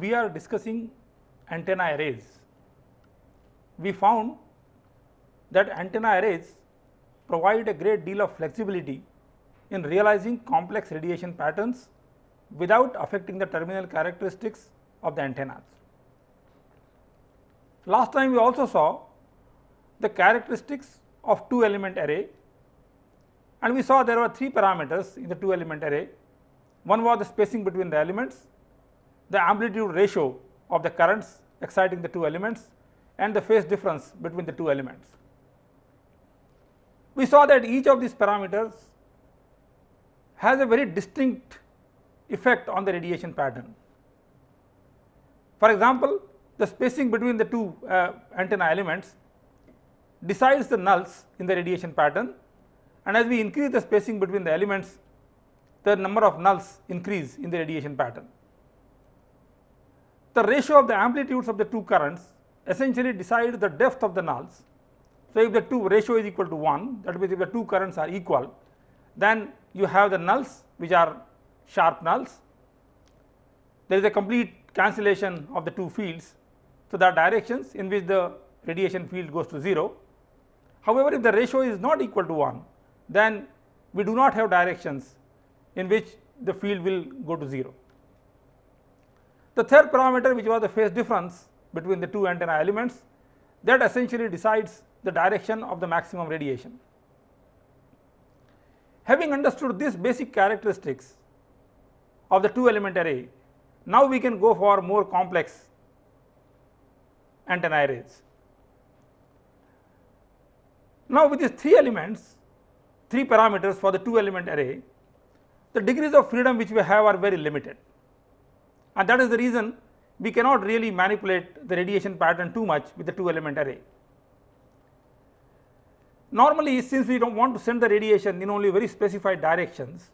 we are discussing antenna arrays. We found that antenna arrays provide a great deal of flexibility in realizing complex radiation patterns without affecting the terminal characteristics of the antennas. Last time we also saw the characteristics of two element array and we saw there were three parameters in the two element array. One was the spacing between the elements, the amplitude ratio of the currents exciting the two elements and the phase difference between the two elements. We saw that each of these parameters has a very distinct effect on the radiation pattern. For example, the spacing between the two uh, antenna elements decides the nulls in the radiation pattern and as we increase the spacing between the elements the number of nulls increase in the radiation pattern. The ratio of the amplitudes of the two currents essentially decide the depth of the nulls. So, if the two ratio is equal to 1 that means if the two currents are equal then you have the nulls which are sharp nulls. There is a complete cancellation of the two fields. So, there are directions in which the radiation field goes to 0. However, if the ratio is not equal to 1 then we do not have directions in which the field will go to 0. The third parameter which was the phase difference between the two antenna elements that essentially decides the direction of the maximum radiation. Having understood these basic characteristics of the two element array, now we can go for more complex antenna arrays. Now with these three elements, three parameters for the two element array, the degrees of freedom which we have are very limited and that is the reason we cannot really manipulate the radiation pattern too much with the 2 element array. Normally since we do not want to send the radiation in only very specified directions,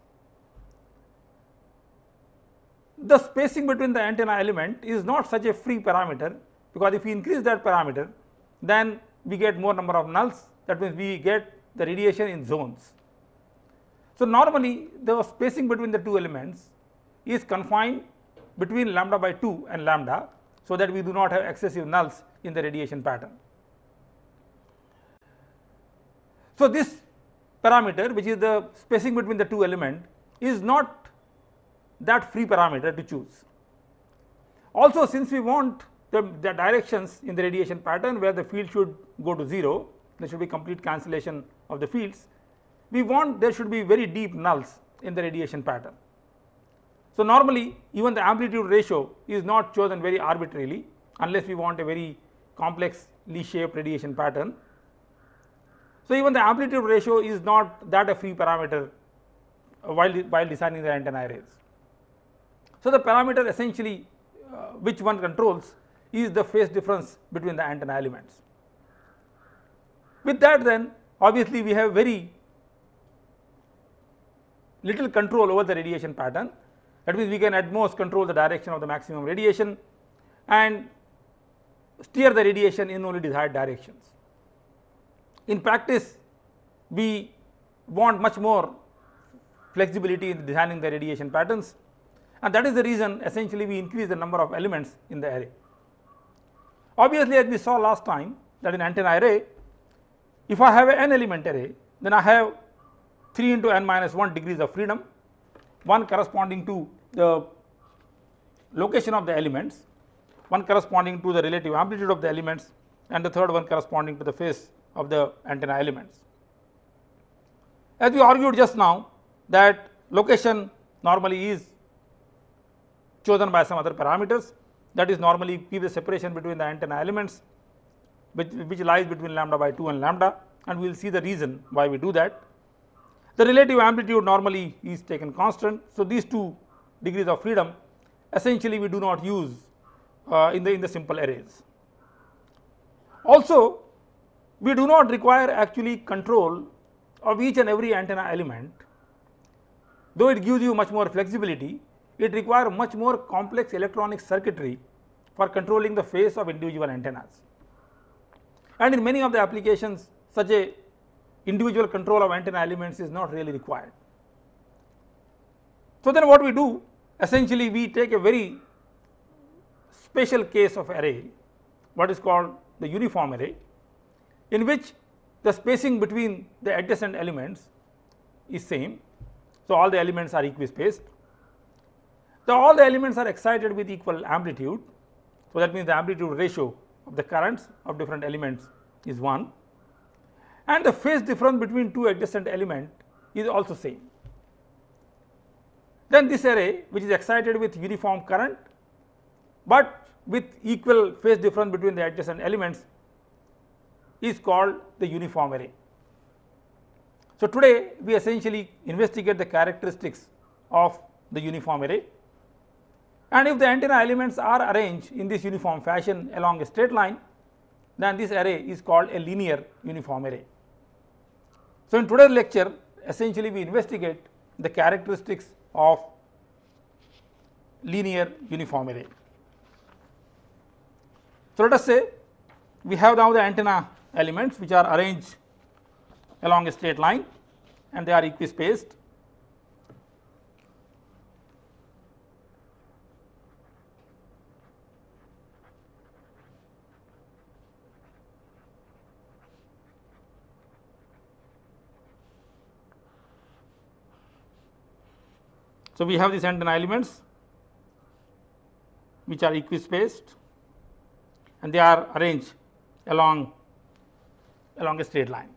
the spacing between the antenna element is not such a free parameter because if we increase that parameter then we get more number of nulls that means we get the radiation in zones. So normally the spacing between the two elements is confined between lambda by 2 and lambda so that we do not have excessive nulls in the radiation pattern. So this parameter which is the spacing between the two element is not that free parameter to choose. Also since we want the, the directions in the radiation pattern where the field should go to 0, there should be complete cancellation of the fields, we want there should be very deep nulls in the radiation pattern. So, normally even the amplitude ratio is not chosen very arbitrarily unless we want a very complexly shaped radiation pattern. So, even the amplitude ratio is not that a free parameter while, while designing the antenna arrays. So, the parameter essentially uh, which one controls is the phase difference between the antenna elements. With that then obviously we have very little control over the radiation pattern that means, we can at most control the direction of the maximum radiation and steer the radiation in only desired directions. In practice, we want much more flexibility in designing the radiation patterns and that is the reason essentially we increase the number of elements in the array. Obviously, as we saw last time that in antenna array, if I have an n element array, then I have 3 into n minus 1 degrees of freedom one corresponding to the location of the elements, one corresponding to the relative amplitude of the elements and the third one corresponding to the phase of the antenna elements. As we argued just now that location normally is chosen by some other parameters that is normally keep the separation between the antenna elements which, which lies between lambda by 2 and lambda and we will see the reason why we do that. The relative amplitude normally is taken constant. So, these two degrees of freedom essentially we do not use uh, in the in the simple arrays. Also we do not require actually control of each and every antenna element though it gives you much more flexibility it requires much more complex electronic circuitry for controlling the phase of individual antennas. And in many of the applications such a individual control of antenna elements is not really required. So, then what we do essentially we take a very special case of array what is called the uniform array in which the spacing between the adjacent elements is same. So, all the elements are equispaced. So, all the elements are excited with equal amplitude. So, that means the amplitude ratio of the currents of different elements is 1 and the phase difference between two adjacent element is also same. Then this array which is excited with uniform current, but with equal phase difference between the adjacent elements is called the uniform array. So, today we essentially investigate the characteristics of the uniform array and if the antenna elements are arranged in this uniform fashion along a straight line then this array is called a linear uniform array. So, in today's lecture essentially we investigate the characteristics of linear uniform array. So, let us say we have now the antenna elements which are arranged along a straight line and they are equispaced So, we have these antenna elements which are equispaced and they are arranged along along a straight line.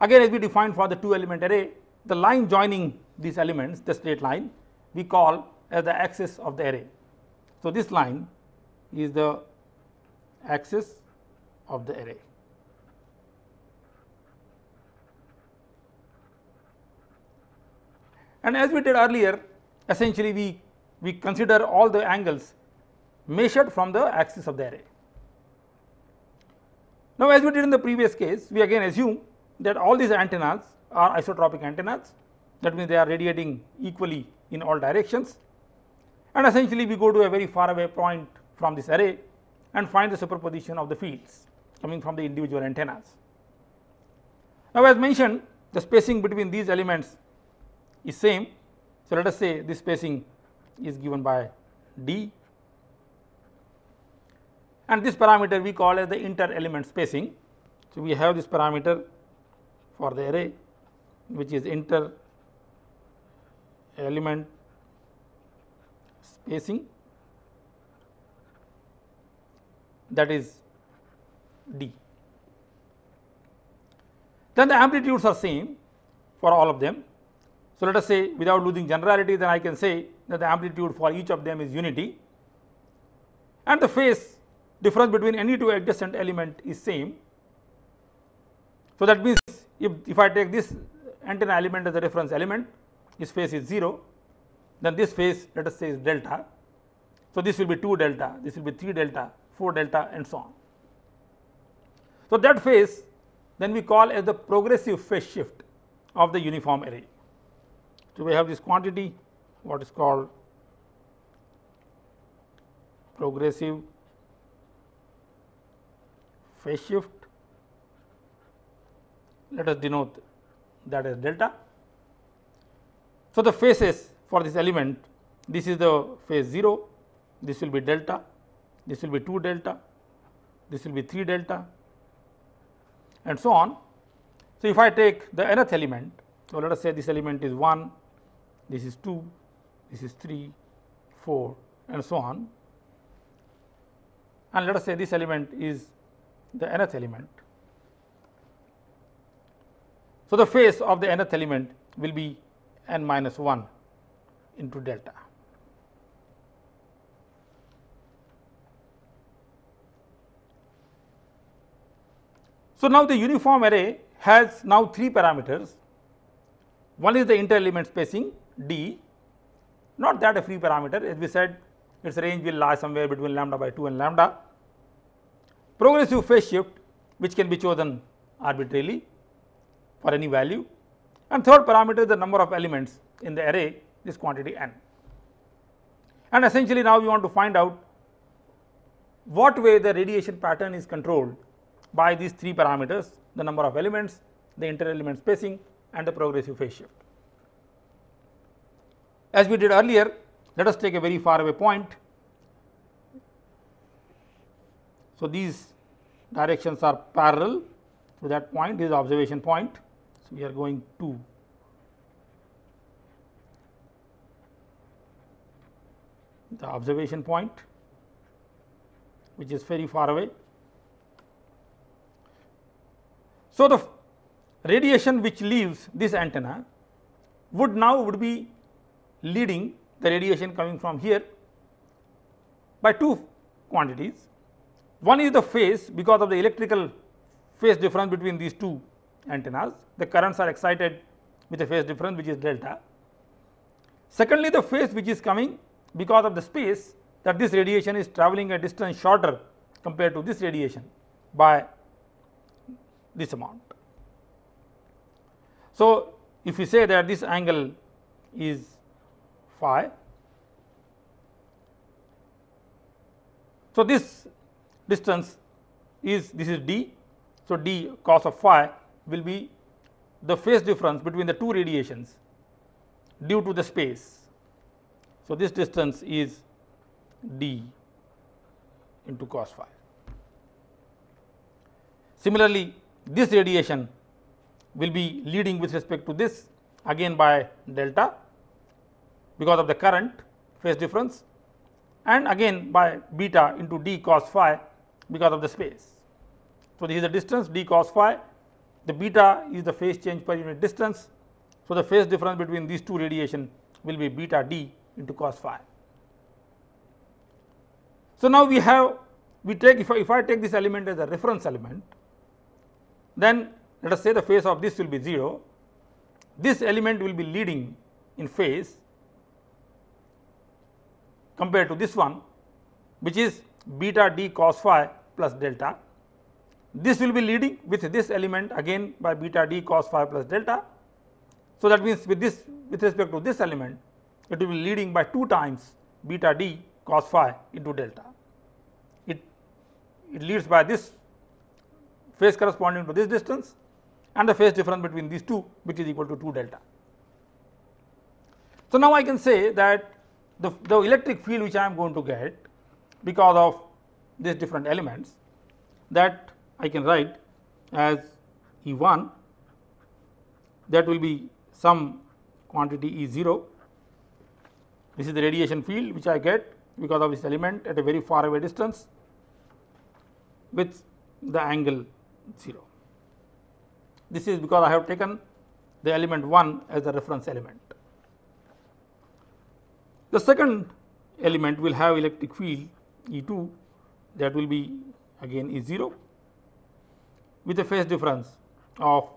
Again as we defined for the two element array the line joining these elements the straight line we call as the axis of the array. So, this line is the axis of the array. And as we did earlier essentially we, we consider all the angles measured from the axis of the array. Now as we did in the previous case we again assume that all these antennas are isotropic antennas that means they are radiating equally in all directions and essentially we go to a very far away point from this array and find the superposition of the fields coming from the individual antennas. Now as mentioned the spacing between these elements is same. So, let us say this spacing is given by d and this parameter we call as the inter element spacing. So, we have this parameter for the array which is inter element spacing that is d. Then the amplitudes are same for all of them so, let us say without losing generality then I can say that the amplitude for each of them is unity and the phase difference between any two adjacent element is same. So, that means if, if I take this antenna element as a reference element this phase is 0 then this phase let us say is delta. So, this will be 2 delta, this will be 3 delta, 4 delta and so on. So, that phase then we call as the progressive phase shift of the uniform array. So, we have this quantity what is called progressive phase shift. Let us denote that as delta. So, the phases for this element this is the phase 0, this will be delta, this will be 2 delta, this will be 3 delta and so on. So, if I take the nth element, so let us say this element is 1, this is 2, this is 3, 4 and so on. And let us say this element is the nth element. So, the face of the nth element will be n minus 1 into delta. So, now the uniform array has now 3 parameters one is the inter-element spacing d, not that a free parameter as we said its range will lie somewhere between lambda by 2 and lambda. Progressive phase shift which can be chosen arbitrarily for any value and third parameter is the number of elements in the array this quantity n. And essentially now we want to find out what way the radiation pattern is controlled by these three parameters the number of elements, the inter element spacing and the progressive phase shift. As we did earlier, let us take a very far away point. So, these directions are parallel to that point, this is observation point. So, we are going to the observation point which is very far away. So, the radiation which leaves this antenna would now would be leading the radiation coming from here by two quantities. One is the phase because of the electrical phase difference between these two antennas, the currents are excited with a phase difference which is delta. Secondly, the phase which is coming because of the space that this radiation is travelling a distance shorter compared to this radiation by this amount. So, if we say that this angle is phi, so this distance is this is d, so d cos of phi will be the phase difference between the two radiations due to the space. So, this distance is d into cos phi. Similarly, this radiation will be leading with respect to this again by delta because of the current phase difference and again by beta into d cos phi because of the space. So, this is the distance d cos phi the beta is the phase change per unit distance. So, the phase difference between these two radiation will be beta d into cos phi. So, now we have we take if I, if I take this element as a reference element then let us say the phase of this will be 0, this element will be leading in phase compared to this one which is beta d cos phi plus delta. This will be leading with this element again by beta d cos phi plus delta. So, that means with this with respect to this element it will be leading by 2 times beta d cos phi into delta. It, it leads by this phase corresponding to this distance and the phase difference between these two which is equal to 2 delta. So, now I can say that the, the electric field which I am going to get because of these different elements that I can write as E 1 that will be some quantity E 0. This is the radiation field which I get because of this element at a very far away distance with the angle 0. This is because I have taken the element 1 as the reference element. The second element will have electric field E 2 that will be again E 0 with a phase difference of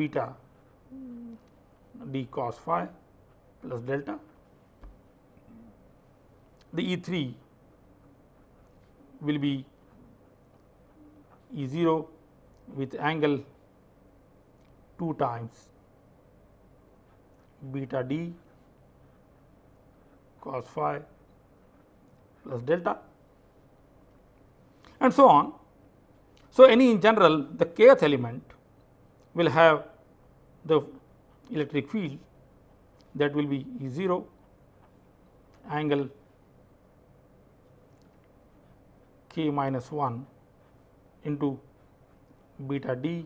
beta d cos phi plus delta. The E 3 will be E 0 with angle 2 times beta d cos phi plus delta and so on. So, any in general the kth element will have the electric field that will be E 0 angle k minus 1 into beta d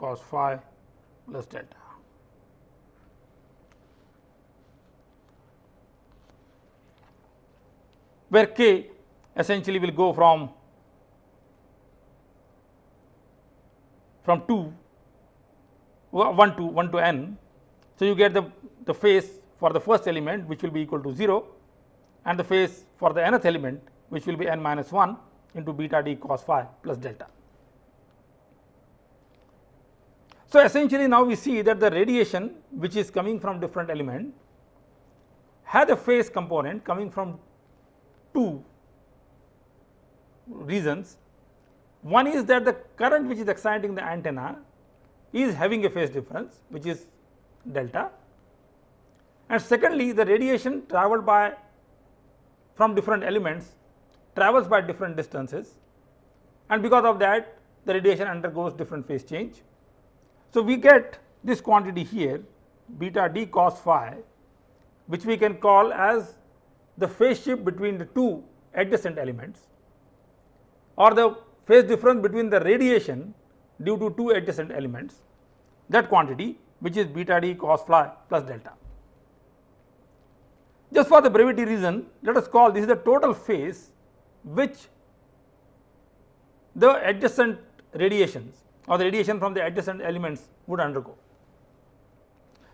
cos phi plus delta. where k essentially will go from from 2 1 to 1 to n. So, you get the, the phase for the first element which will be equal to 0 and the phase for the nth element which will be n minus 1 into beta d cos phi plus delta. So, essentially now we see that the radiation which is coming from different element has a phase component coming from two reasons. One is that the current which is exciting the antenna is having a phase difference which is delta and secondly the radiation travelled by from different elements travels by different distances and because of that the radiation undergoes different phase change. So, we get this quantity here beta d cos phi which we can call as the phase shift between the two adjacent elements or the phase difference between the radiation due to two adjacent elements that quantity which is beta d cos phi plus delta. Just for the brevity reason let us call this is the total phase which the adjacent radiations or the radiation from the adjacent elements would undergo.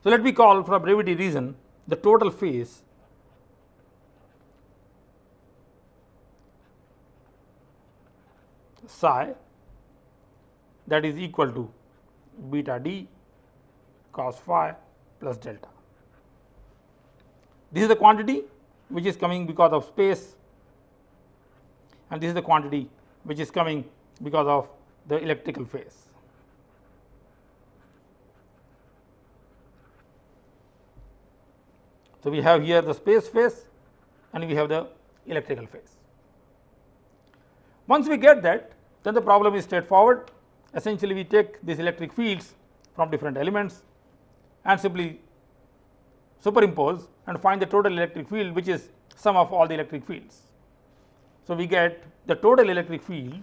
So, let me call for brevity reason the total phase psi that is equal to beta d cos phi plus delta. This is the quantity which is coming because of space and this is the quantity which is coming because of the electrical phase. So, we have here the space phase and we have the electrical phase. Once we get that then the problem is straightforward essentially we take these electric fields from different elements and simply superimpose and find the total electric field which is sum of all the electric fields. So, we get the total electric field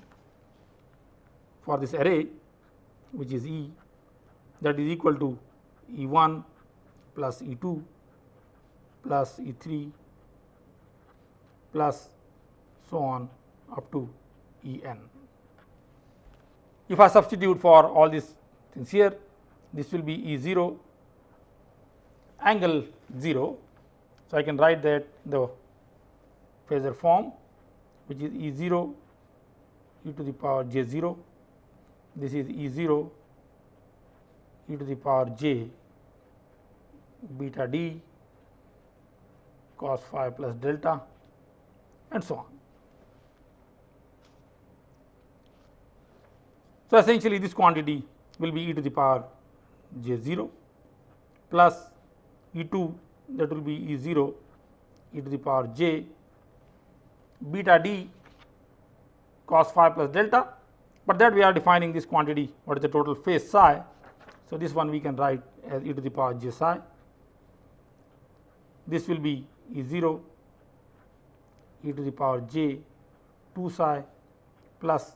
for this array which is E that is equal to E 1 plus E 2 plus E 3 plus so on up to E n. If I substitute for all these things here, this will be E 0 angle 0. So, I can write that the phasor form which is E 0 e to the power j 0 this is E 0 e to the power j beta d cos phi plus delta and so on. So, essentially this quantity will be e to the power j 0 plus E 2 that will be E 0 e to the power j beta d cos phi plus delta but that we are defining this quantity what is the total phase psi. So, this one we can write as e to the power j psi this will be E 0 e to the power j 2 psi plus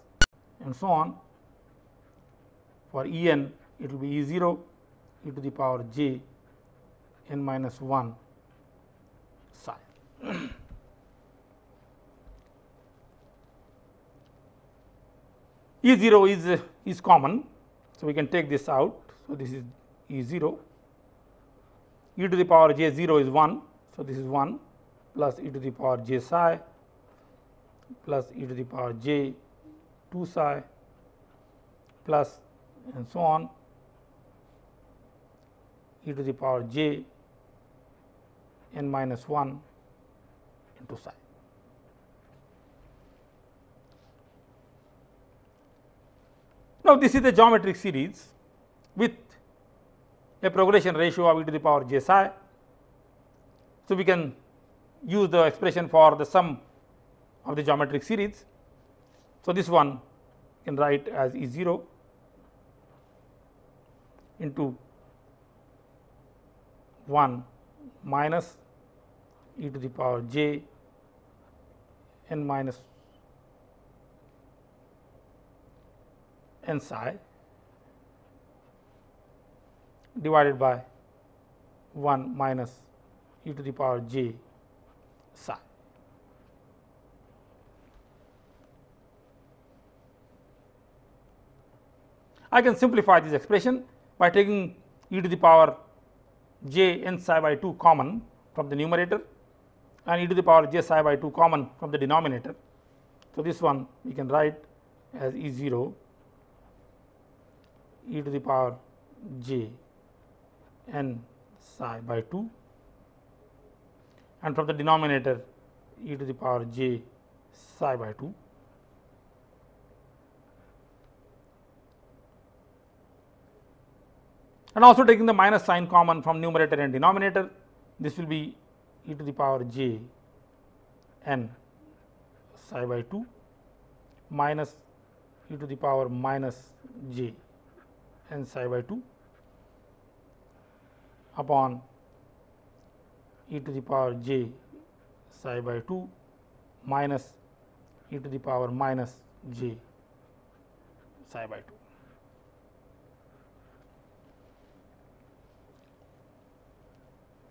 and so on for E n it will be E 0 e to the power j n minus 1 psi. E 0 is, uh, is common. So, we can take this out. So, this is E 0 e to the power j 0 is 1. So, this is 1 plus e to the power j psi plus e to the power j 2 psi plus and so on e to the power j n minus 1 into psi. Now, this is a geometric series with a progression ratio of e to the power j psi. So, we can use the expression for the sum of the geometric series. So, this one can write as E 0 into 1 minus e to the power j n minus n psi divided by 1 minus e to the power j psi. I can simplify this expression by taking e to the power j n psi by 2 common from the numerator and e to the power j psi by 2 common from the denominator. So, this one we can write as E 0 e to the power j n psi by 2 and from the denominator e to the power j psi by 2. And also taking the minus sign common from numerator and denominator, this will be e to the power j n psi by 2 minus e to the power minus j n psi by 2 upon e to the power j psi by 2 minus e to the power minus j psi by 2.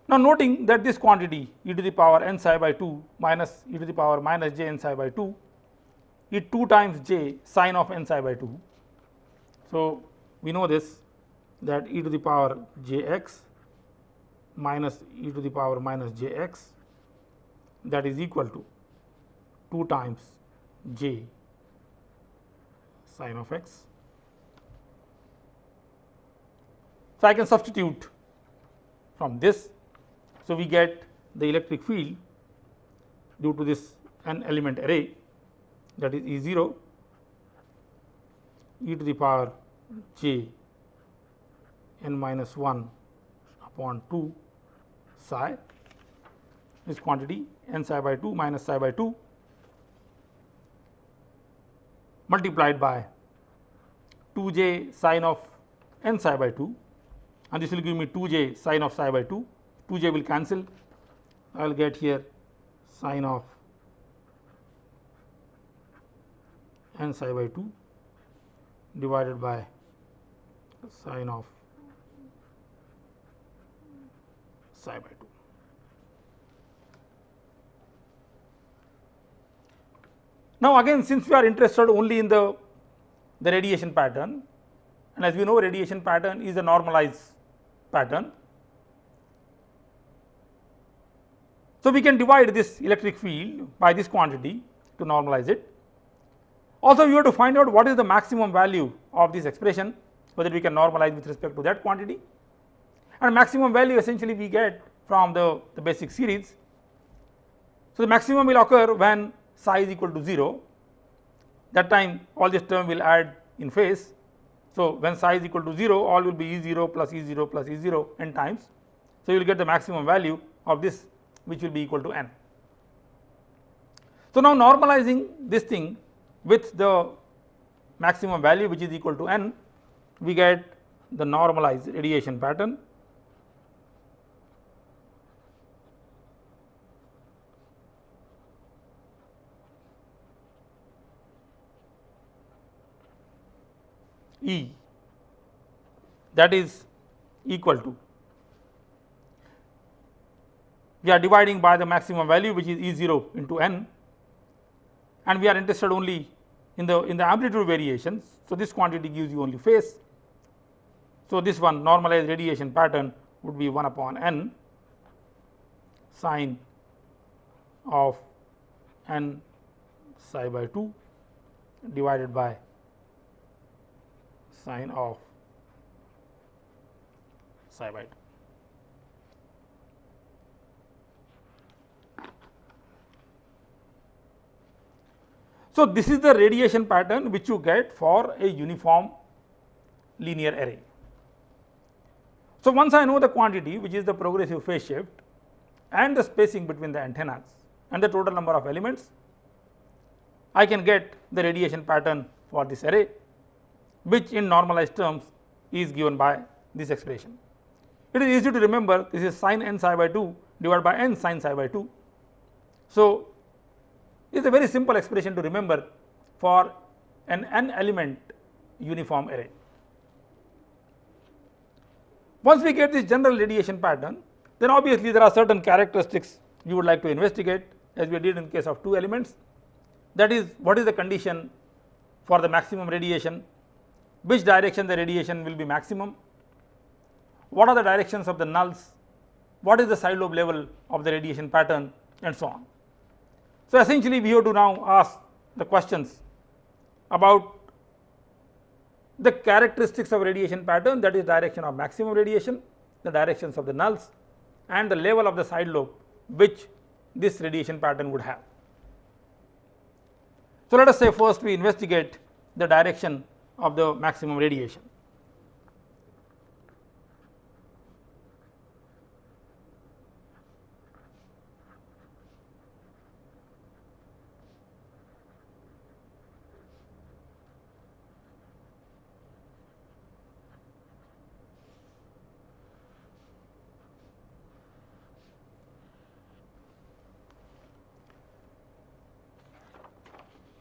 Now, noting that this quantity e to the power n psi by 2 minus e to the power minus j n psi by 2 is 2 times j sine of n psi by 2. So, we know this that e to the power j x minus e to the power minus j x that is equal to 2 times j sine of x. So, I can substitute from this. So, we get the electric field due to this n element array that is E 0 e to the power j n minus 1 upon 2 psi this quantity n psi by 2 minus psi by 2 multiplied by 2 j sine of n psi by 2 and this will give me 2 j sine of psi by 2, 2 j will cancel I will get here sine of n psi by 2 divided by sine of psi by 2. Now, again since we are interested only in the, the radiation pattern and as we know radiation pattern is a normalized pattern. So, we can divide this electric field by this quantity to normalize it. Also, we have to find out what is the maximum value of this expression whether we can normalize with respect to that quantity and maximum value essentially we get from the, the basic series. So, the maximum will occur when psi is equal to 0 that time all this term will add in phase. So, when psi is equal to 0 all will be E 0 plus E 0 plus E 0 n times. So, you will get the maximum value of this which will be equal to n. So, now normalizing this thing with the maximum value which is equal to n we get the normalized radiation pattern. E that is equal to we are dividing by the maximum value which is E 0 into n and we are interested only in the in the amplitude variations. So, this quantity gives you only phase so, this one normalized radiation pattern would be 1 upon n sine of n psi by 2 divided by sine of psi by 2. So, this is the radiation pattern which you get for a uniform linear array. So, once I know the quantity which is the progressive phase shift and the spacing between the antennas and the total number of elements, I can get the radiation pattern for this array which in normalized terms is given by this expression. It is easy to remember this is sine n psi by 2 divided by n sine psi by 2. So, it is a very simple expression to remember for an n element uniform array. Once we get this general radiation pattern, then obviously there are certain characteristics you would like to investigate as we did in case of two elements. That is what is the condition for the maximum radiation, which direction the radiation will be maximum, what are the directions of the nulls, what is the side lobe level of the radiation pattern and so on. So, essentially we have to now ask the questions about the characteristics of radiation pattern that is direction of maximum radiation, the directions of the nulls and the level of the side lobe which this radiation pattern would have. So, let us say first we investigate the direction of the maximum radiation.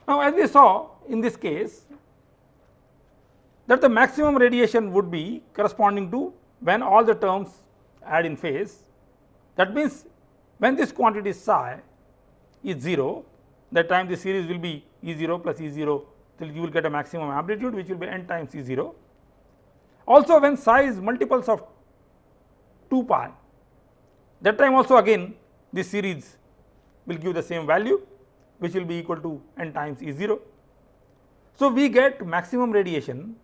Now, as we saw in this case that the maximum radiation would be corresponding to when all the terms add in phase. That means, when this quantity psi is 0 that time the series will be E 0 plus E 0 till you will get a maximum amplitude which will be n times E 0. Also when psi is multiples of 2 pi that time also again this series will give the same value which will be equal to n times E 0. So, we get maximum radiation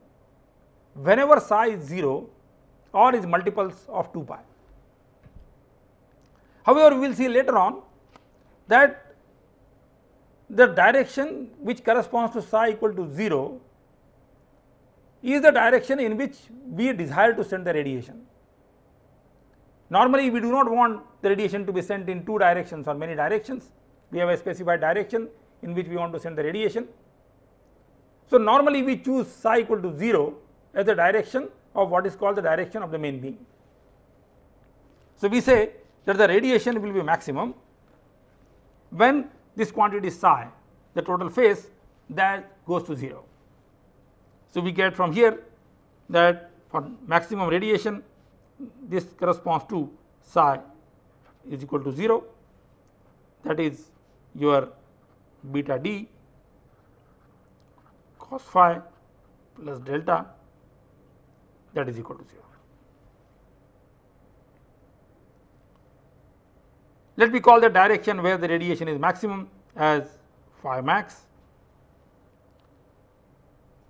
whenever psi is 0 or is multiples of 2 pi. However, we will see later on that the direction which corresponds to psi equal to 0 is the direction in which we desire to send the radiation. Normally, we do not want the radiation to be sent in two directions or many directions we have a specified direction in which we want to send the radiation. So, normally we choose psi equal to 0 as the direction of what is called the direction of the main beam. So, we say that the radiation will be maximum when this quantity psi the total phase that goes to 0. So, we get from here that for maximum radiation this corresponds to psi is equal to 0 that is your beta d cos phi plus delta that is equal to 0. Let me call the direction where the radiation is maximum as phi max.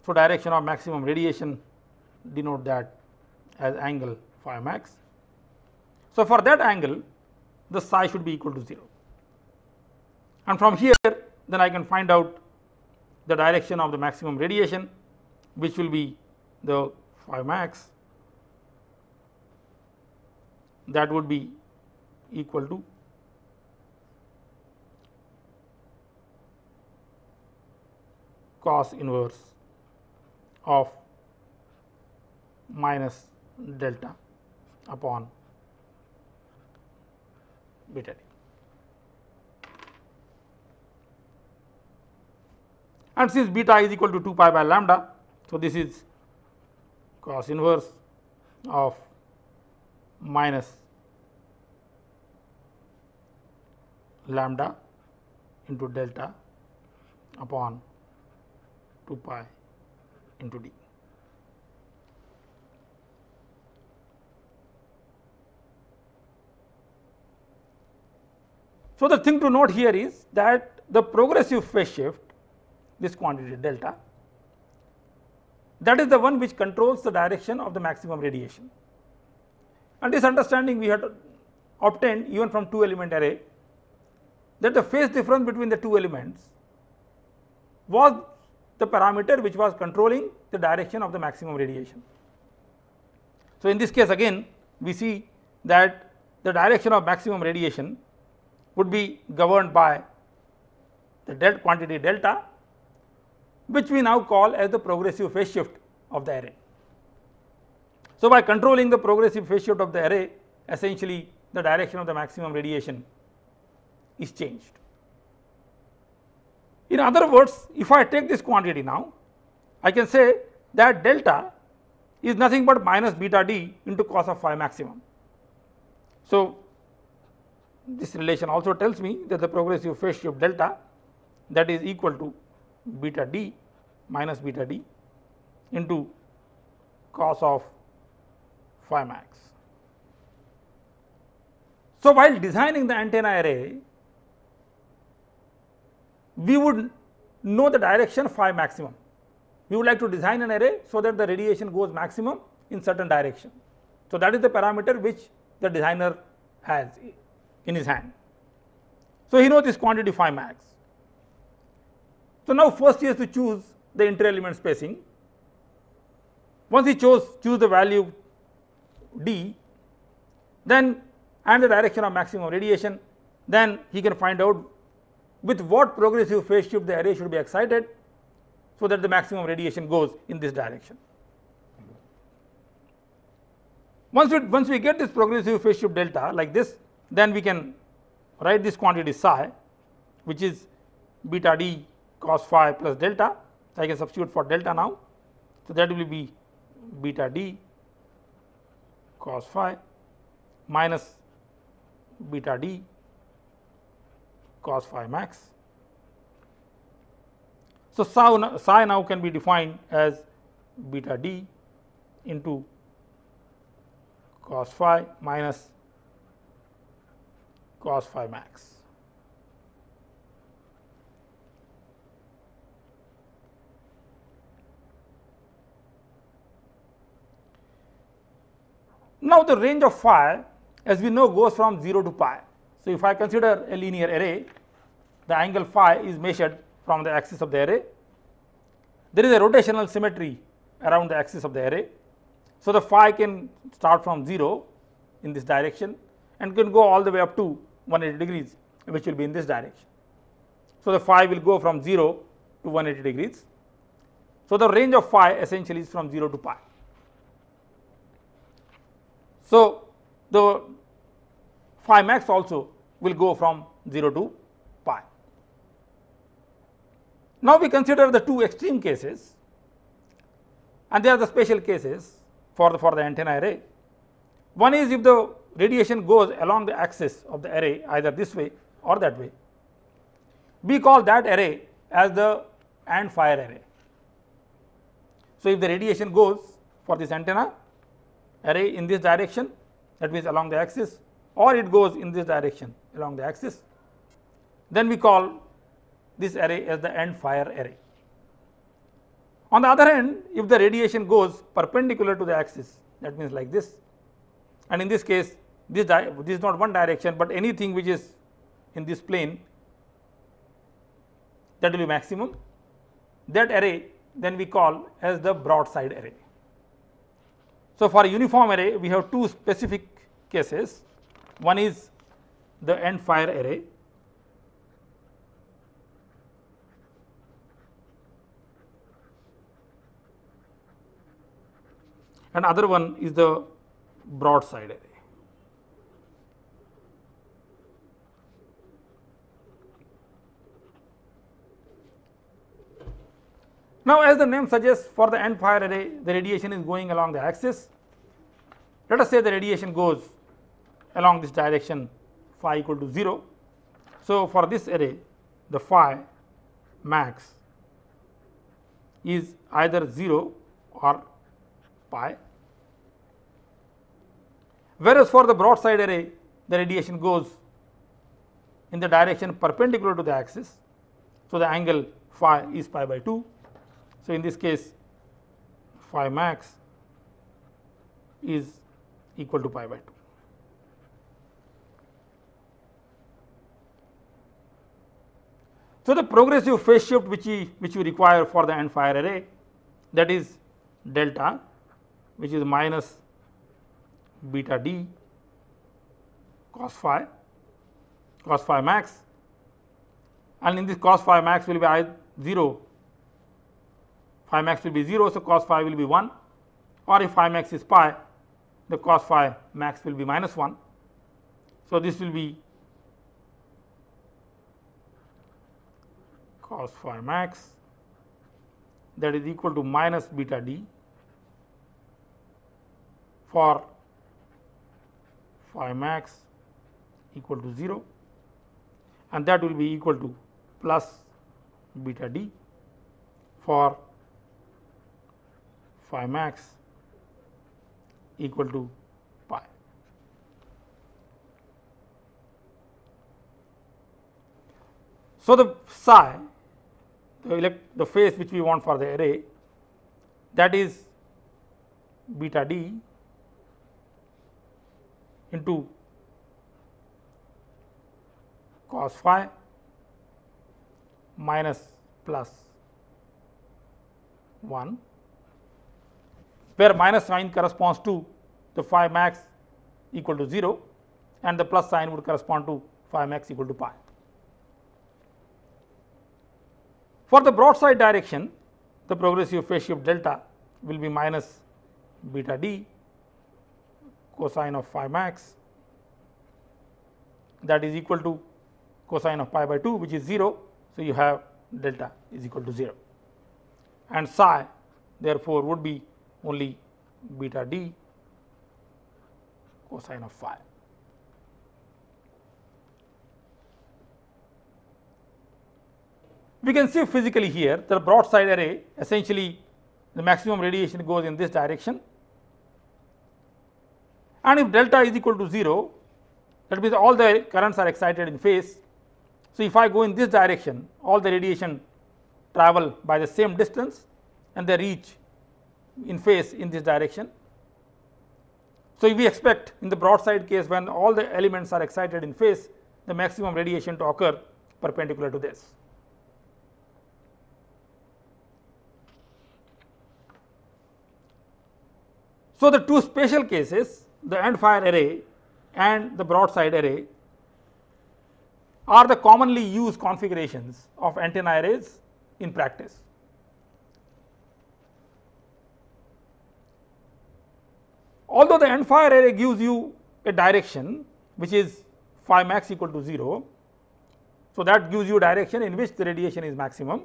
So, direction of maximum radiation denote that as angle phi max. So, for that angle the psi should be equal to 0 and from here then I can find out the direction of the maximum radiation which will be the phi max that would be equal to cos inverse of minus delta upon beta d. and since beta is equal to 2 pi by lambda. So, this is cos inverse of minus lambda into delta upon 2 pi into d. So, the thing to note here is that the progressive phase shift this quantity delta that is the one which controls the direction of the maximum radiation. And this understanding we had obtained even from two element array that the phase difference between the two elements was the parameter which was controlling the direction of the maximum radiation. So, in this case again we see that the direction of maximum radiation would be governed by the dead quantity delta which we now call as the progressive phase shift of the array. So, by controlling the progressive phase shift of the array essentially the direction of the maximum radiation is changed. In other words if I take this quantity now I can say that delta is nothing but minus beta d into cos of phi maximum. So, this relation also tells me that the progressive phase shift delta that is equal to beta d minus beta d into cos of phi max. So, while designing the antenna array, we would know the direction phi maximum. We would like to design an array so that the radiation goes maximum in certain direction. So, that is the parameter which the designer has in his hand. So, he knows this quantity phi max. So, now first he has to choose the inter element spacing. Once he chose choose the value d then and the direction of maximum radiation then he can find out with what progressive phase shift the array should be excited so that the maximum radiation goes in this direction. Once we, once we get this progressive phase shift delta like this then we can write this quantity psi which is beta d cos phi plus delta I can substitute for delta now. So, that will be beta d cos phi minus beta d cos phi max. So, psi now can be defined as beta d into cos phi minus cos phi max. Now the range of phi as we know goes from 0 to pi. So if I consider a linear array, the angle phi is measured from the axis of the array. There is a rotational symmetry around the axis of the array. So the phi can start from 0 in this direction and can go all the way up to 180 degrees which will be in this direction. So the phi will go from 0 to 180 degrees. So the range of phi essentially is from 0 to pi. So, the phi max also will go from 0 to pi. Now, we consider the two extreme cases and they are the special cases for the, for the antenna array. One is if the radiation goes along the axis of the array either this way or that way. We call that array as the and fire array. So, if the radiation goes for this antenna array in this direction that means along the axis or it goes in this direction along the axis. Then we call this array as the end fire array. On the other hand, if the radiation goes perpendicular to the axis that means like this and in this case this, this is not one direction, but anything which is in this plane that will be maximum that array then we call as the broadside array. So, for a uniform array we have two specific cases one is the end fire array and other one is the broadside array. Now as the name suggests for the end fire array the radiation is going along the axis. Let us say the radiation goes along this direction phi equal to 0. So for this array the phi max is either 0 or pi whereas for the broadside array the radiation goes in the direction perpendicular to the axis. So the angle phi is pi by 2 so, in this case phi max is equal to pi by 2. So, the progressive phase shift which, we, which you require for the end fire array that is delta which is minus beta d cos phi cos phi max and in this cos phi max will be i 0 phi max will be 0. So, cos phi will be 1 or if phi max is pi the cos phi max will be minus 1. So, this will be cos phi max that is equal to minus beta d for phi max equal to 0 and that will be equal to plus beta d for phi max equal to pi. So, the psi the the phase which we want for the array that is beta d into cos phi minus plus 1 where minus sign corresponds to the phi max equal to 0 and the plus sign would correspond to phi max equal to pi. For the broadside direction, the progressive phase shift delta will be minus beta d cosine of phi max that is equal to cosine of pi by 2 which is 0. So, you have delta is equal to 0 and psi therefore, would be only beta d cosine of phi. We can see physically here the broadside array essentially the maximum radiation goes in this direction and if delta is equal to 0 that means all the currents are excited in phase. So, if I go in this direction all the radiation travel by the same distance and they reach in phase in this direction. So, we expect in the broadside case when all the elements are excited in phase the maximum radiation to occur perpendicular to this. So, the two special cases the end fire array and the broadside array are the commonly used configurations of antenna arrays in practice. Although the end fire array gives you a direction which is phi max equal to 0. So, that gives you direction in which the radiation is maximum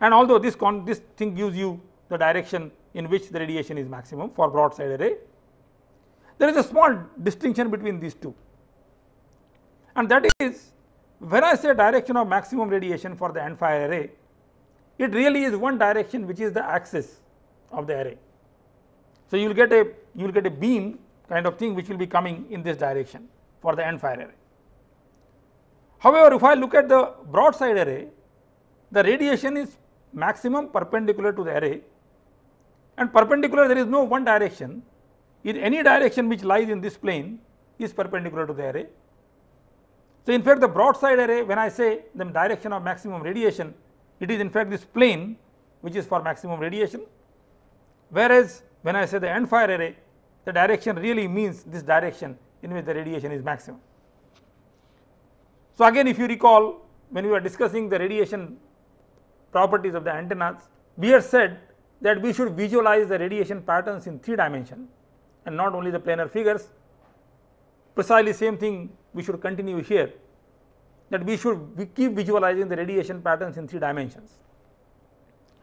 and although this con this thing gives you the direction in which the radiation is maximum for broadside array. There is a small distinction between these two and that is when I say direction of maximum radiation for the end fire array, it really is one direction which is the axis of the array. So, you will get a you will get a beam kind of thing which will be coming in this direction for the end fire array. However, if I look at the broadside array, the radiation is maximum perpendicular to the array and perpendicular there is no one direction in any direction which lies in this plane is perpendicular to the array. So, in fact the broadside array when I say the direction of maximum radiation it is in fact this plane which is for maximum radiation whereas when I say the end fire array, the direction really means this direction in which the radiation is maximum. So, again if you recall when we were discussing the radiation properties of the antennas, we had said that we should visualize the radiation patterns in 3 dimension and not only the planar figures. Precisely same thing we should continue here that we should we keep visualizing the radiation patterns in 3 dimensions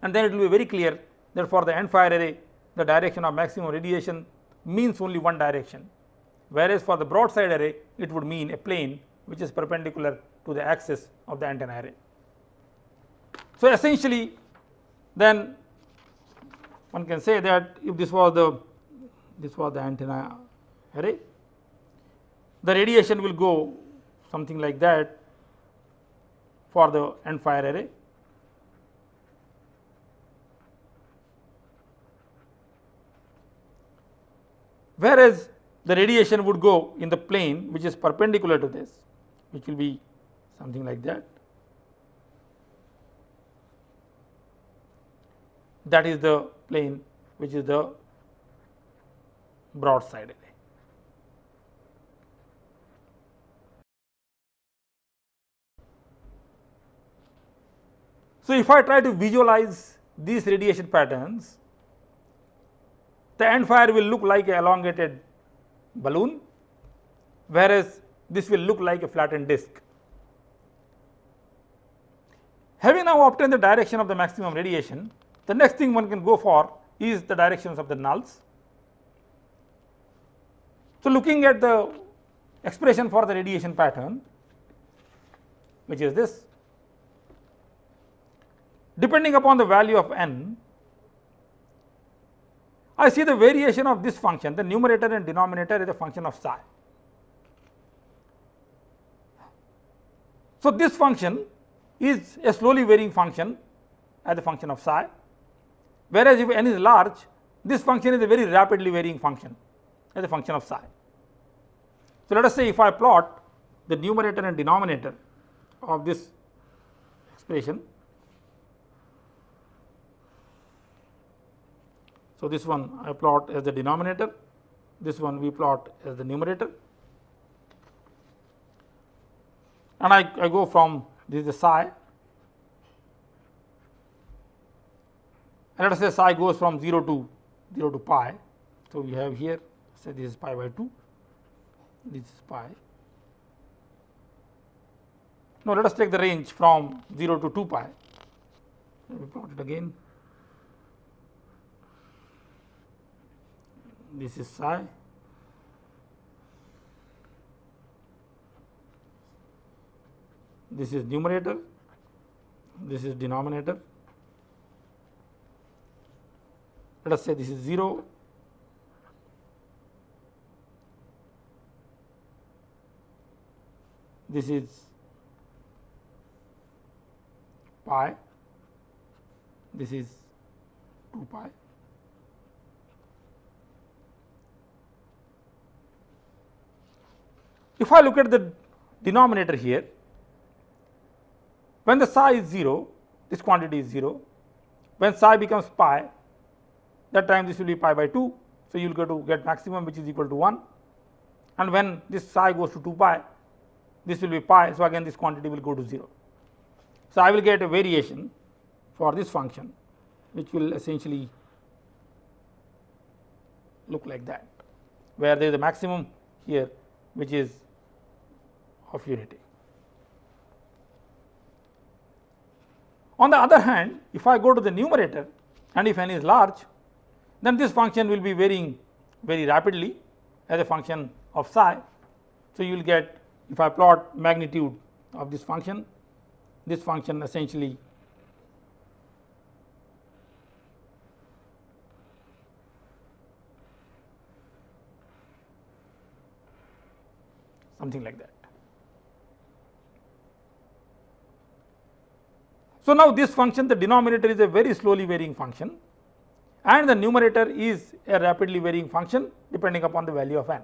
and then it will be very clear that for the end fire array the direction of maximum radiation means only one direction whereas for the broadside array it would mean a plane which is perpendicular to the axis of the antenna array. So essentially then one can say that if this was the this was the antenna array the radiation will go something like that for the end fire array whereas the radiation would go in the plane which is perpendicular to this which will be something like that. That is the plane which is the broadside array. So, if I try to visualize these radiation patterns the end fire will look like an elongated balloon whereas this will look like a flattened disk. Having now obtained the direction of the maximum radiation, the next thing one can go for is the directions of the nulls. So, looking at the expression for the radiation pattern which is this, depending upon the value of n I see the variation of this function, the numerator and denominator is a function of psi. So, this function is a slowly varying function as a function of psi, whereas if n is large, this function is a very rapidly varying function as a function of psi. So, let us say if I plot the numerator and denominator of this expression So, this one I plot as the denominator, this one we plot as the numerator and I, I go from this is the psi and let us say psi goes from 0 to 0 to pi. So, we have here say this is pi by 2, this is pi. Now, let us take the range from 0 to 2 pi, let me plot it again. this is psi this is numerator this is denominator let us say this is 0 this is pi this is 2 pi If I look at the denominator here, when the psi is 0, this quantity is 0, when psi becomes pi, that time this will be pi by 2. So, you will get to get maximum which is equal to 1 and when this psi goes to 2 pi, this will be pi. So, again this quantity will go to 0. So, I will get a variation for this function which will essentially look like that, where there is a maximum here which is of unity. On the other hand, if I go to the numerator and if n is large, then this function will be varying very rapidly as a function of psi. So, you will get if I plot magnitude of this function, this function essentially something like that. So, now this function the denominator is a very slowly varying function and the numerator is a rapidly varying function depending upon the value of n.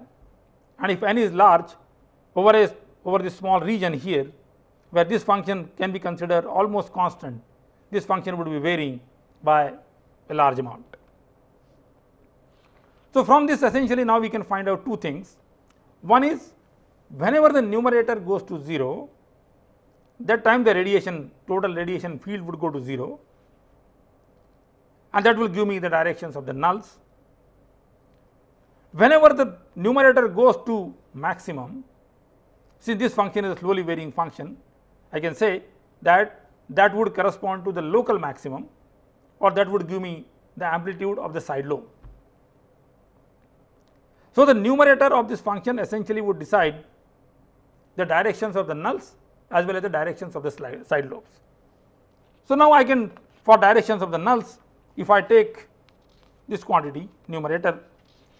And if n is large over a over this small region here where this function can be considered almost constant, this function would be varying by a large amount. So, from this essentially now we can find out two things. One is whenever the numerator goes to 0, that time the radiation total radiation field would go to 0 and that will give me the directions of the nulls. Whenever the numerator goes to maximum, since this function is a slowly varying function, I can say that that would correspond to the local maximum or that would give me the amplitude of the side lobe. So, the numerator of this function essentially would decide the directions of the nulls as well as the directions of the side lobes. So now I can for directions of the nulls if I take this quantity numerator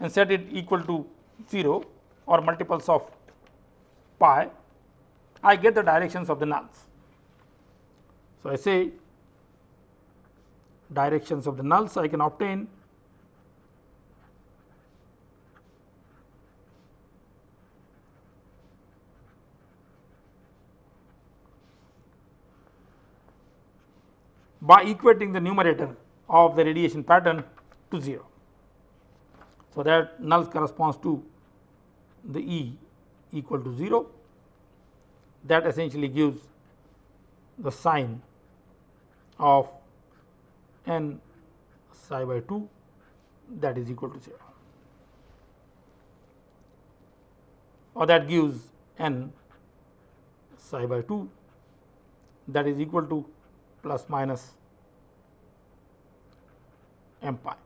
and set it equal to 0 or multiples of pi I get the directions of the nulls. So I say directions of the nulls I can obtain by equating the numerator of the radiation pattern to 0. So, that null corresponds to the E equal to 0 that essentially gives the sine of n psi by 2 that is equal to 0 or that gives n psi by 2 that is equal to plus minus empire.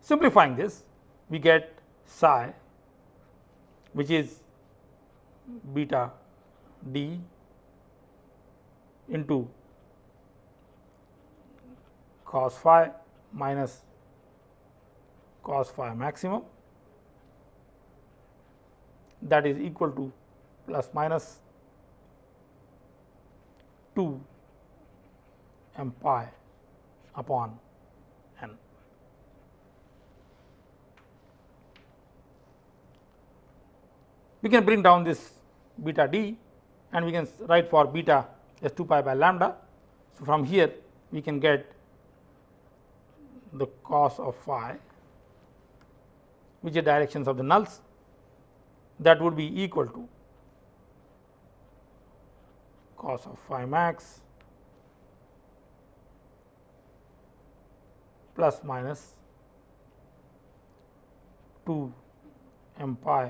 Simplifying this, we get psi which is beta d into cos phi minus cos phi maximum that is equal to plus minus 2 m pi upon n. We can bring down this beta d and we can write for beta as 2 pi by lambda. So, from here we can get the cos of phi which are directions of the nulls that would be equal to cos of phi max plus minus 2 m pi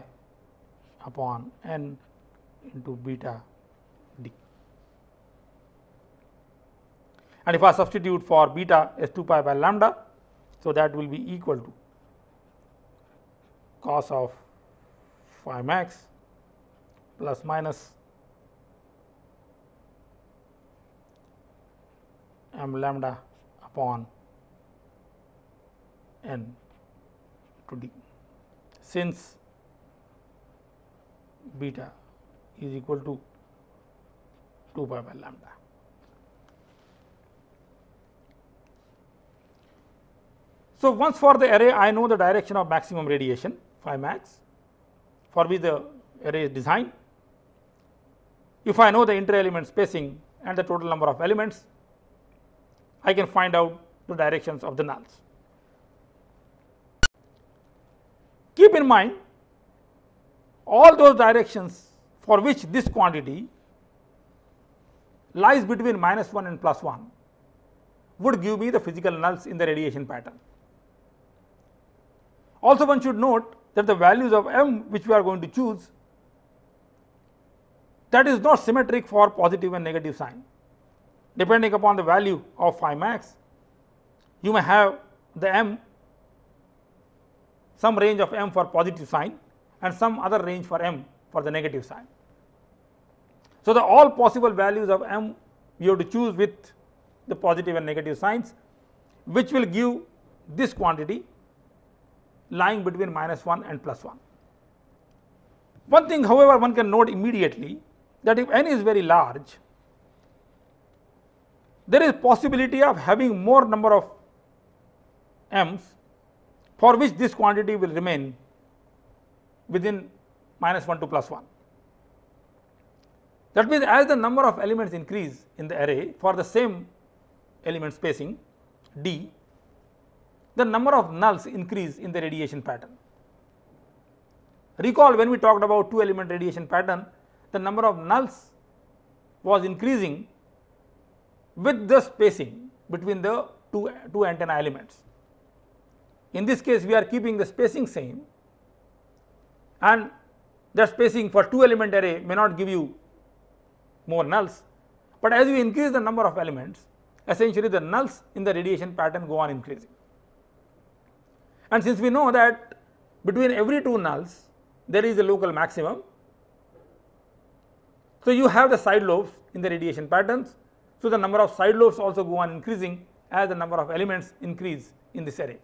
upon n into beta d. And if I substitute for beta as 2 pi by lambda, so that will be equal to cos of phi max plus minus m lambda upon n to d since beta is equal to 2 pi by lambda. So, once for the array I know the direction of maximum radiation phi max for which the array is designed. If I know the inter element spacing and the total number of elements, I can find out the directions of the nulls. Keep in mind all those directions for which this quantity lies between minus 1 and plus 1 would give me the physical nulls in the radiation pattern. Also one should note that the values of m which we are going to choose that is not symmetric for positive and negative sign. Depending upon the value of phi max, you may have the m some range of m for positive sign and some other range for m for the negative sign. So, the all possible values of m you have to choose with the positive and negative signs which will give this quantity lying between minus 1 and plus 1. One thing however one can note immediately that if n is very large there is possibility of having more number of m's for which this quantity will remain within minus 1 to plus 1. That means, as the number of elements increase in the array for the same element spacing d, the number of nulls increase in the radiation pattern. Recall when we talked about 2 element radiation pattern, the number of nulls was increasing with the spacing between the two, two antenna elements. In this case we are keeping the spacing same and that spacing for 2 element array may not give you more nulls, but as you increase the number of elements essentially the nulls in the radiation pattern go on increasing. And since we know that between every two nulls there is a local maximum, so you have the side lobes in the radiation patterns, so the number of side lobes also go on increasing as the number of elements increase in this array.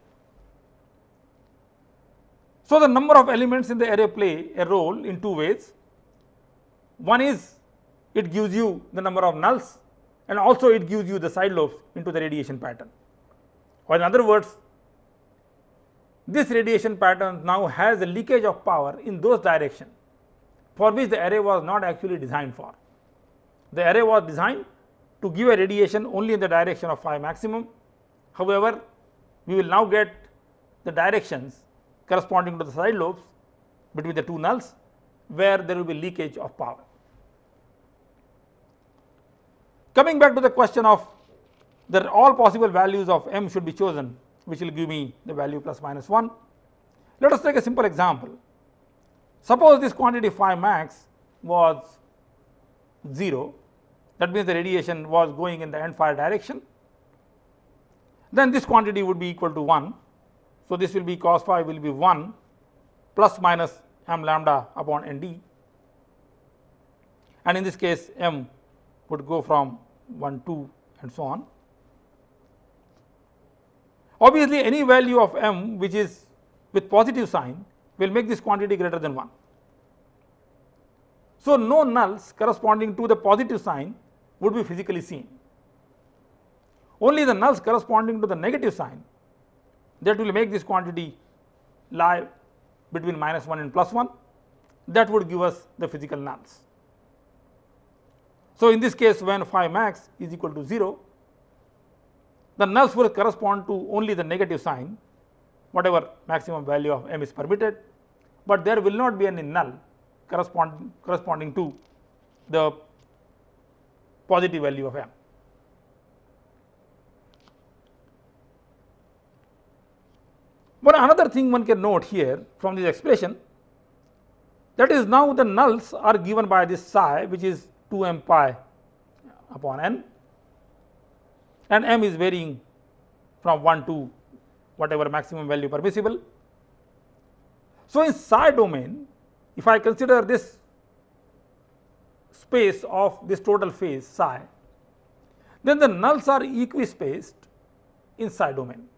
So, the number of elements in the array play a role in two ways. One is it gives you the number of nulls and also it gives you the side lobes into the radiation pattern. Or in other words, this radiation pattern now has a leakage of power in those direction for which the array was not actually designed for. The array was designed to give a radiation only in the direction of phi maximum. However, we will now get the directions corresponding to the side lobes between the two nulls where there will be leakage of power. Coming back to the question of that all possible values of m should be chosen which will give me the value plus minus 1. Let us take a simple example. Suppose this quantity phi max was 0 that means the radiation was going in the end fire direction then this quantity would be equal to 1 so, this will be cos phi will be 1 plus minus m lambda upon n d and in this case m would go from 1 2 and so on. Obviously, any value of m which is with positive sign will make this quantity greater than 1. So, no nulls corresponding to the positive sign would be physically seen. Only the nulls corresponding to the negative sign that will make this quantity lie between minus 1 and plus 1 that would give us the physical nulls. So, in this case when phi max is equal to 0 the nulls will correspond to only the negative sign whatever maximum value of m is permitted, but there will not be any null correspond, corresponding to the positive value of m. But another thing one can note here from this expression that is now the nulls are given by this psi which is 2 m pi upon n and m is varying from 1 to whatever maximum value permissible. So, in psi domain if I consider this space of this total phase psi then the nulls are equispaced in psi domain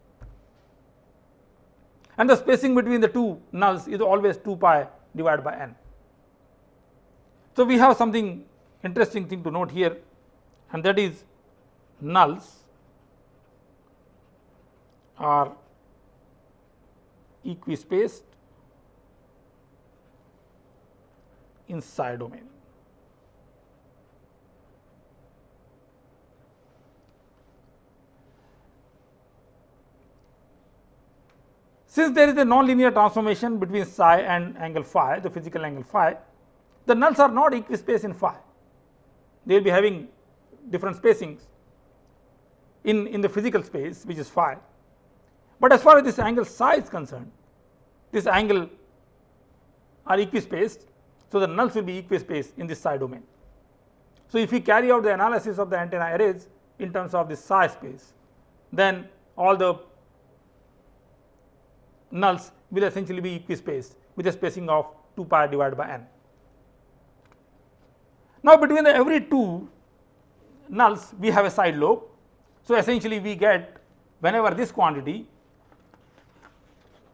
and the spacing between the two nulls is always 2 pi divided by n. So, we have something interesting thing to note here and that is nulls are equispaced in side domain. Since there is a nonlinear transformation between psi and angle phi, the physical angle phi, the nulls are not equispace in phi. They will be having different spacings in, in the physical space which is phi. But as far as this angle psi is concerned, this angle are equispaced. So, the nulls will be equispaced in this psi domain. So, if we carry out the analysis of the antenna arrays in terms of this psi space, then all the nulls will essentially be equispaced with a spacing of 2 pi divided by n. Now between the every two nulls we have a side lobe. So essentially we get whenever this quantity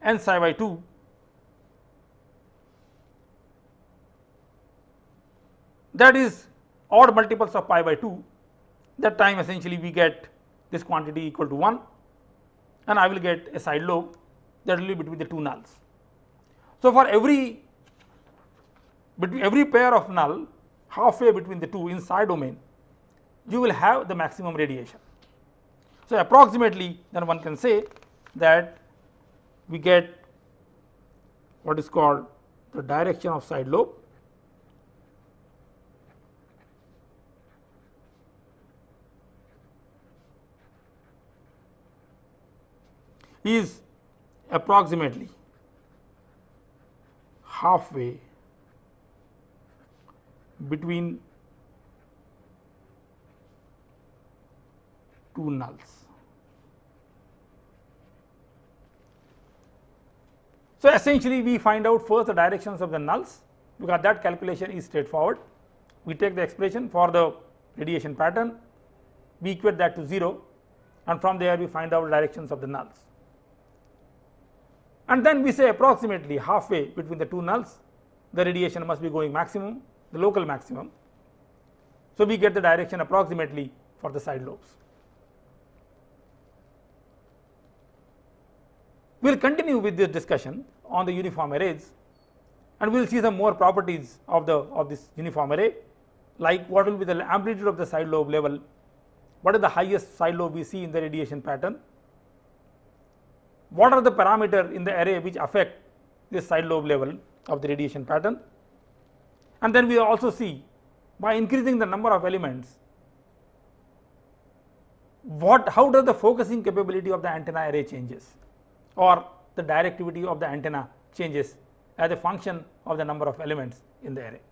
n psi by 2 that is odd multiples of pi by 2 that time essentially we get this quantity equal to 1 and I will get a side lobe that will be between the two nulls. So, for every between every pair of null halfway between the two inside domain you will have the maximum radiation. So, approximately then one can say that we get what is called the direction of side lobe is approximately halfway between two nulls. So, essentially we find out first the directions of the nulls because that calculation is straightforward. We take the expression for the radiation pattern, we equate that to 0 and from there we find out directions of the nulls and then we say approximately halfway between the two nulls the radiation must be going maximum the local maximum. So, we get the direction approximately for the side lobes. We will continue with this discussion on the uniform arrays and we will see some more properties of the of this uniform array like what will be the amplitude of the side lobe level, what is the highest side lobe we see in the radiation pattern what are the parameters in the array which affect this side lobe level of the radiation pattern and then we also see by increasing the number of elements what how does the focusing capability of the antenna array changes or the directivity of the antenna changes as a function of the number of elements in the array.